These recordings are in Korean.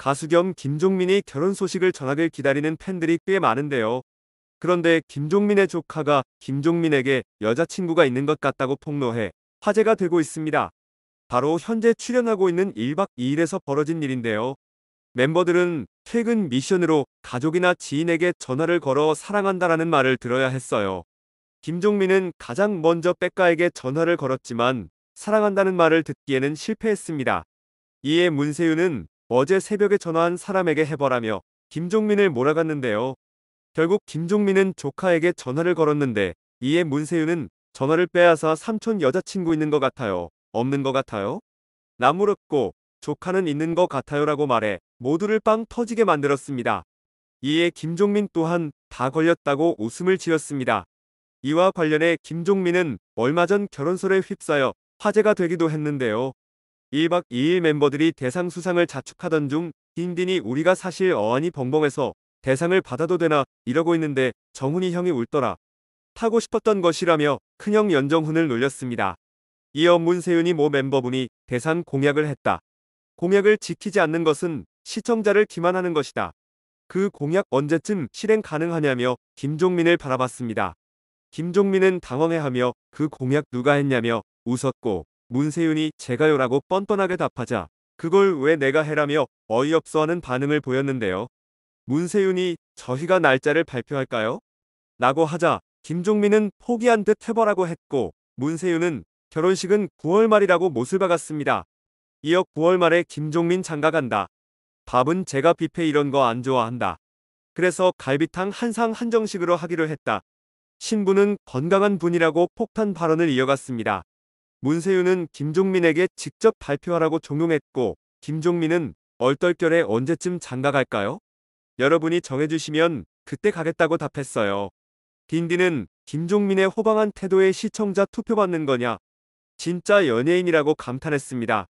가수 겸 김종민이 결혼 소식을 전하길 기다리는 팬들이 꽤 많은데요. 그런데 김종민의 조카가 김종민에게 여자친구가 있는 것 같다고 폭로해 화제가 되고 있습니다. 바로 현재 출연하고 있는 1박 2일에서 벌어진 일인데요. 멤버들은 퇴근 미션으로 가족이나 지인에게 전화를 걸어 사랑한다라는 말을 들어야 했어요. 김종민은 가장 먼저 백가에게 전화를 걸었지만 사랑한다는 말을 듣기에는 실패했습니다. 이에 문세윤은 어제 새벽에 전화한 사람에게 해보라며 김종민을 몰아갔는데요. 결국 김종민은 조카에게 전화를 걸었는데 이에 문세윤은 전화를 빼앗아 삼촌 여자친구 있는 것 같아요. 없는 것 같아요? 나무릅고 조카는 있는 것 같아요라고 말해 모두를 빵 터지게 만들었습니다. 이에 김종민 또한 다 걸렸다고 웃음을 지었습니다. 이와 관련해 김종민은 얼마 전 결혼설에 휩싸여 화제가 되기도 했는데요. 1박 2일 멤버들이 대상 수상을 자축하던 중 딘딘이 우리가 사실 어안이 벙벙해서 대상을 받아도 되나 이러고 있는데 정훈이 형이 울더라. 타고 싶었던 것이라며 큰형 연정훈을 놀렸습니다. 이어 문세윤이 모 멤버분이 대상 공약을 했다. 공약을 지키지 않는 것은 시청자를 기만하는 것이다. 그 공약 언제쯤 실행 가능하냐며 김종민을 바라봤습니다. 김종민은 당황해하며 그 공약 누가 했냐며 웃었고 문세윤이 제가요라고 뻔뻔하게 답하자 그걸 왜 내가 해라며 어이없어하는 반응을 보였는데요. 문세윤이 저희가 날짜를 발표할까요? 라고 하자 김종민은 포기한 듯 해보라고 했고 문세윤은 결혼식은 9월 말이라고 못을 박았습니다. 이어 9월 말에 김종민 장가 간다. 밥은 제가 뷔페 이런 거 안 좋아한다. 그래서 갈비탕 한상 한정식으로 하기로 했다. 신부는 건강한 분이라고 폭탄 발언을 이어갔습니다. 문세윤은 김종민에게 직접 발표하라고 종용했고 김종민은 얼떨결에 언제쯤 장가 갈까요? 여러분이 정해주시면 그때 가겠다고 답했어요. 딘디는 김종민의 호방한 태도에 시청자 투표 받는 거냐? 진짜 연예인이라고 감탄했습니다.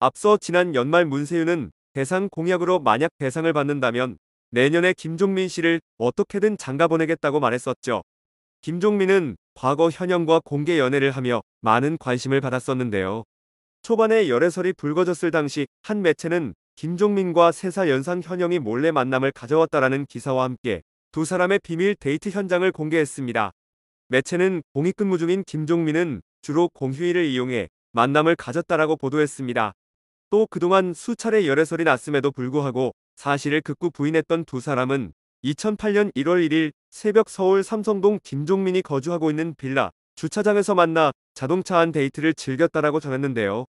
앞서 지난 연말 문세윤은 대상 공약으로 만약 대상을 받는다면 내년에 김종민 씨를 어떻게든 장가 보내겠다고 말했었죠. 김종민은 과거 현영과 공개 연애를 하며 많은 관심을 받았었는데요. 초반에 열애설이 불거졌을 당시 한 매체는 김종민과 세사 연상 현영이 몰래 만남을 가져왔다라는 기사와 함께 두 사람의 비밀 데이트 현장을 공개했습니다. 매체는 공익근무 중인 김종민은 주로 공휴일을 이용해 만남을 가졌다라고 보도했습니다. 또 그동안 수차례 열애설이 났음에도 불구하고 사실을 극구 부인했던 두 사람은 2008년 1월 1일 새벽 서울 삼성동 김종민이 거주하고 있는 빌라 주차장에서 만나 자동차 한 데이트를 즐겼다라고 전했는데요.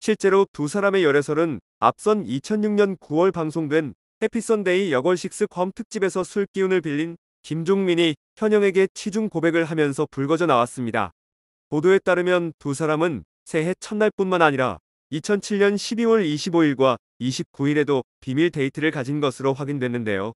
실제로 두 사람의 열애설은 앞선 2006년 9월 방송된 해피선데이 여걸식스 괌 특집에서 술 기운을 빌린 김종민이 현영에게 치중 고백을 하면서 불거져 나왔습니다. 보도에 따르면 두 사람은 새해 첫날뿐만 아니라 2007년 12월 25일과 29일에도 비밀 데이트를 가진 것으로 확인됐는데요.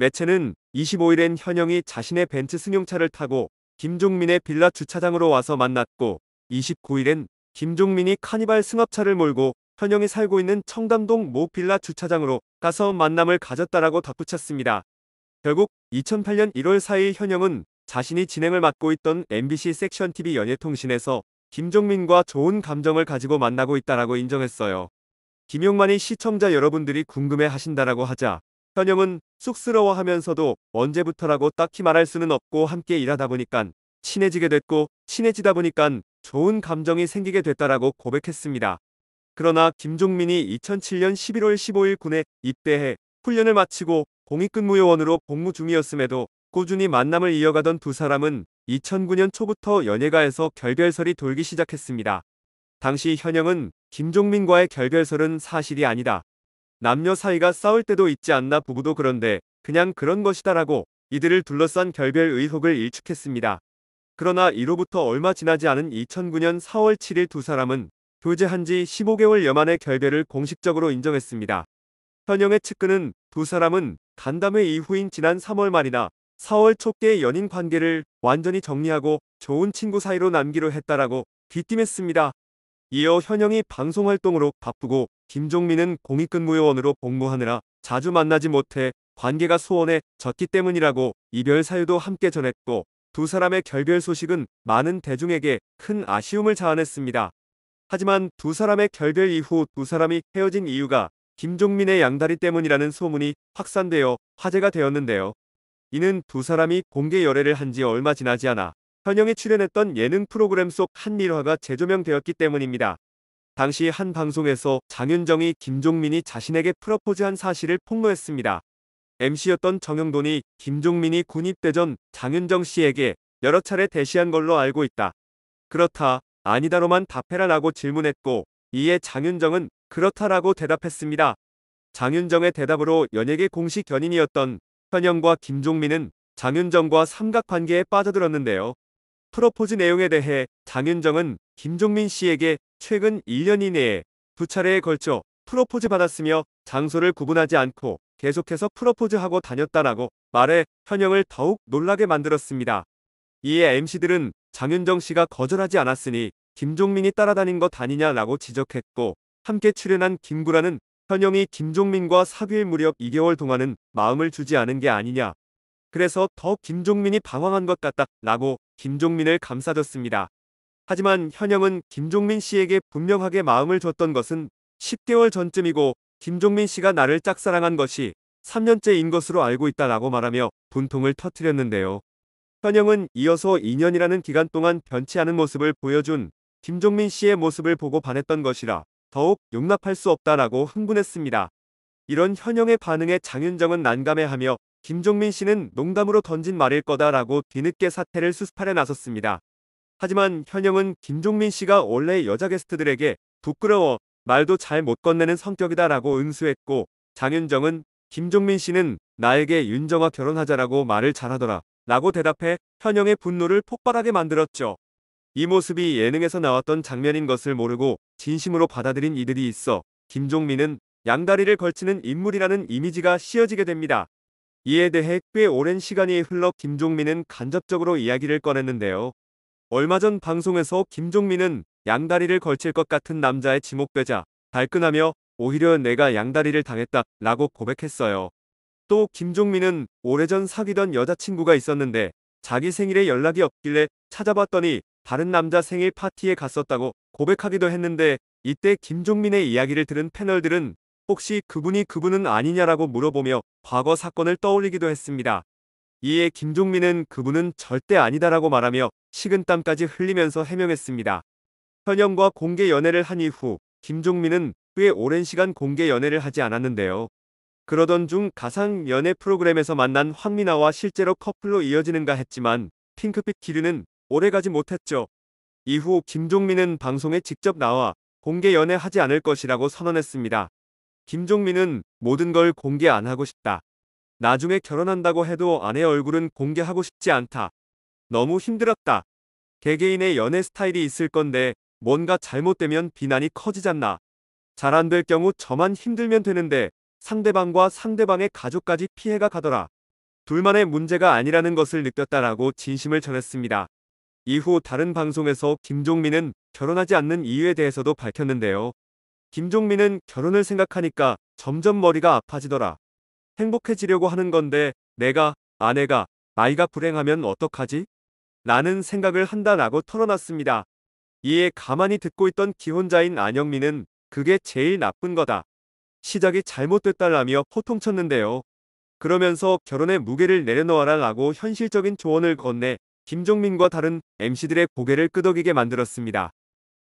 매체는 25일엔 현영이 자신의 벤츠 승용차를 타고 김종민의 빌라 주차장으로 와서 만났고 29일엔 김종민이 카니발 승합차를 몰고 현영이 살고 있는 청담동 모 빌라 주차장으로 가서 만남을 가졌다라고 덧붙였습니다. 결국 2008년 1월 4일 현영은 자신이 진행을 맡고 있던 MBC 섹션 TV 연예통신에서 김종민과 좋은 감정을 가지고 만나고 있다라고 인정했어요. 김용만이 시청자 여러분들이 궁금해 하신다라고 하자 현영은 쑥스러워하면서도 언제부터라고 딱히 말할 수는 없고 함께 일하다 보니깐 친해지게 됐고 친해지다 보니깐 좋은 감정이 생기게 됐다라고 고백했습니다. 그러나 김종민이 2007년 11월 15일 군에 입대해 훈련을 마치고 공익근무요원으로 복무 중이었음에도 꾸준히 만남을 이어가던 두 사람은 2009년 초부터 연예가에서 결별설이 돌기 시작했습니다. 당시 현영은 김종민과의 결별설은 사실이 아니다. 남녀 사이가 싸울 때도 있지 않나 부부도 그런데 그냥 그런 것이다라고 이들을 둘러싼 결별 의혹을 일축했습니다. 그러나 이로부터 얼마 지나지 않은 2009년 4월 7일 두 사람은 교제한 지 15개월 여만의 결별을 공식적으로 인정했습니다. 현영의 측근은 두 사람은 간담회 이후인 지난 3월 말이나 4월 초께 연인 관계를 완전히 정리하고 좋은 친구 사이로 남기로 했다라고 귀띔했습니다. 이어 현영이 방송활동으로 바쁘고 김종민은 공익근무요원으로 복무하느라 자주 만나지 못해 관계가 소원해 졌기 때문이라고 이별 사유도 함께 전했고 두 사람의 결별 소식은 많은 대중에게 큰 아쉬움을 자아냈습니다. 하지만 두 사람의 결별 이후 두 사람이 헤어진 이유가 김종민의 양다리 때문이라는 소문이 확산되어 화제가 되었는데요. 이는 두 사람이 공개 열애를 한 지 얼마 지나지 않아 현영이 출연했던 예능 프로그램 속 한 일화가 재조명되었기 때문입니다. 당시 한 방송에서 장윤정이 김종민이 자신에게 프러포즈한 사실을 폭로했습니다. MC였던 정영돈이 김종민이 군입대 전 장윤정 씨에게 여러 차례 대시한 걸로 알고 있다. 그렇다, 아니다로만 답해라라고 질문했고 이에 장윤정은 그렇다라고 대답했습니다. 장윤정의 대답으로 연예계 공식 견인이었던 현영과 김종민은 장윤정과 삼각관계에 빠져들었는데요. 프로포즈 내용에 대해 장윤정은 김종민 씨에게 최근 1년 이내에 두 차례에 걸쳐 프로포즈 받았으며 장소를 구분하지 않고 계속해서 프로포즈하고 다녔다라고 말해 현영을 더욱 놀라게 만들었습니다. 이에 MC들은 장윤정 씨가 거절하지 않았으니 김종민이 따라다닌 것 아니냐라고 지적했고 함께 출연한 김구라는 현영이 김종민과 사귈 무렵 2개월 동안은 마음을 주지 않은 게 아니냐 그래서 더욱 김종민이 방황한 것 같다 라고 김종민을 감싸줬습니다. 하지만 현영은 김종민 씨에게 분명하게 마음을 줬던 것은 10개월 전쯤이고 김종민 씨가 나를 짝사랑한 것이 3년째인 것으로 알고 있다라고 말하며 분통을 터뜨렸는데요. 현영은 이어서 2년이라는 기간 동안 변치 않은 모습을 보여준 김종민 씨의 모습을 보고 반했던 것이라 더욱 용납할 수 없다라고 흥분했습니다. 이런 현영의 반응에 장윤정은 난감해하며 김종민 씨는 농담으로 던진 말일 거다라고 뒤늦게 사태를 수습하려 나섰습니다. 하지만 현영은 김종민 씨가 원래 여자 게스트들에게 부끄러워 말도 잘 못 건네는 성격이다라고 응수했고 장윤정은 김종민 씨는 나에게 윤정아 결혼하자라고 말을 잘하더라 라고 대답해 현영의 분노를 폭발하게 만들었죠. 이 모습이 예능에서 나왔던 장면인 것을 모르고 진심으로 받아들인 이들이 있어 김종민은 양다리를 걸치는 인물이라는 이미지가 씌어지게 됩니다. 이에 대해 꽤 오랜 시간이 흘러 김종민은 간접적으로 이야기를 꺼냈는데요. 얼마 전 방송에서 김종민은 양다리를 걸칠 것 같은 남자의 지목되자 발끈하며 오히려 내가 양다리를 당했다 라고 고백했어요. 또 김종민은 오래전 사귀던 여자친구가 있었는데 자기 생일에 연락이 없길래 찾아봤더니 다른 남자 생일 파티에 갔었다고 고백하기도 했는데 이때 김종민의 이야기를 들은 패널들은 혹시 그분이 그분은 아니냐라고 물어보며 과거 사건을 떠올리기도 했습니다. 이에 김종민은 그분은 절대 아니다라고 말하며 식은땀까지 흘리면서 해명했습니다. 현영과 공개 연애를 한 이후 김종민은 꽤 오랜 시간 공개 연애를 하지 않았는데요. 그러던 중 가상 연애 프로그램에서 만난 황미나와 실제로 커플로 이어지는가 했지만 핑크빛 기류는 오래가지 못했죠. 이후 김종민은 방송에 직접 나와 공개 연애하지 않을 것이라고 선언했습니다. 김종민은 모든 걸 공개 안 하고 싶다. 나중에 결혼한다고 해도 아내 얼굴은 공개하고 싶지 않다. 너무 힘들었다. 개개인의 연애 스타일이 있을 건데 뭔가 잘못되면 비난이 커지잖나. 잘 안 될 경우 저만 힘들면 되는데 상대방과 상대방의 가족까지 피해가 가더라. 둘만의 문제가 아니라는 것을 느꼈다라고 진심을 전했습니다. 이후 다른 방송에서 김종민은 결혼하지 않는 이유에 대해서도 밝혔는데요. 김종민은 결혼을 생각하니까 점점 머리가 아파지더라. 행복해지려고 하는 건데 내가, 아내가, 아이가 불행하면 어떡하지? 라는 생각을 한다라고 털어놨습니다. 이에 가만히 듣고 있던 기혼자인 안영민은 그게 제일 나쁜 거다. 시작이 잘못됐다라며 호통쳤는데요. 그러면서 결혼의 무게를 내려놓아라 라고 현실적인 조언을 건네 김종민과 다른 MC들의 고개를 끄덕이게 만들었습니다.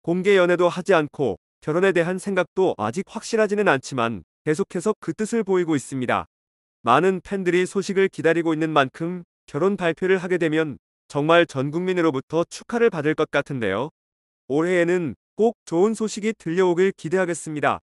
공개 연애도 하지 않고 결혼에 대한 생각도 아직 확실하지는 않지만 계속해서 그 뜻을 보이고 있습니다. 많은 팬들이 소식을 기다리고 있는 만큼 결혼 발표를 하게 되면 정말 전 국민으로부터 축하를 받을 것 같은데요. 올해에는 꼭 좋은 소식이 들려오길 기대하겠습니다.